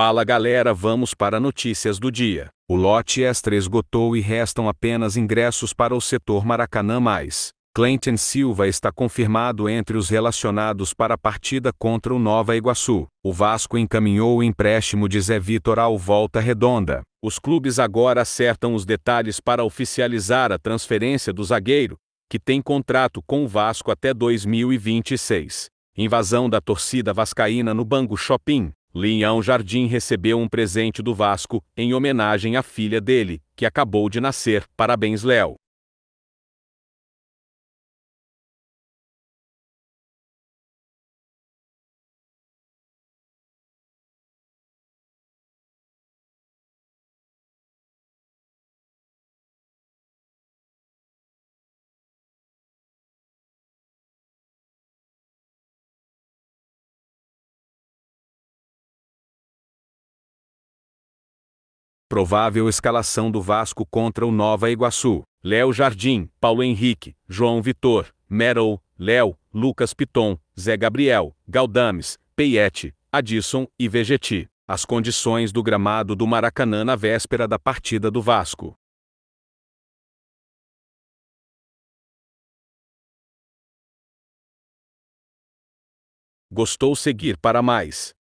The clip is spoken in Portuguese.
Fala galera, vamos para notícias do dia. O lote extra esgotou e restam apenas ingressos para o setor Maracanã mais. Clenton Silva está confirmado entre os relacionados para a partida contra o Nova Iguaçu. O Vasco encaminhou o empréstimo de Zé Vitor ao Volta Redonda. Os clubes agora acertam os detalhes para oficializar a transferência do zagueiro, que tem contrato com o Vasco até 2026. Invasão da torcida vascaína no Bangu Shopping. Linhão Jardim recebeu um presente do Vasco, em homenagem à filha dele, que acabou de nascer. Parabéns, Léo. Provável escalação do Vasco contra o Nova Iguaçu. Léo Jardim, Paulo Henrique, João Vitor, Merrill, Léo, Lucas Piton, Zé Gabriel, Galdames, Peiete, Adisson e Vegeti. As condições do gramado do Maracanã na véspera da partida do Vasco. Gostou seguir para mais?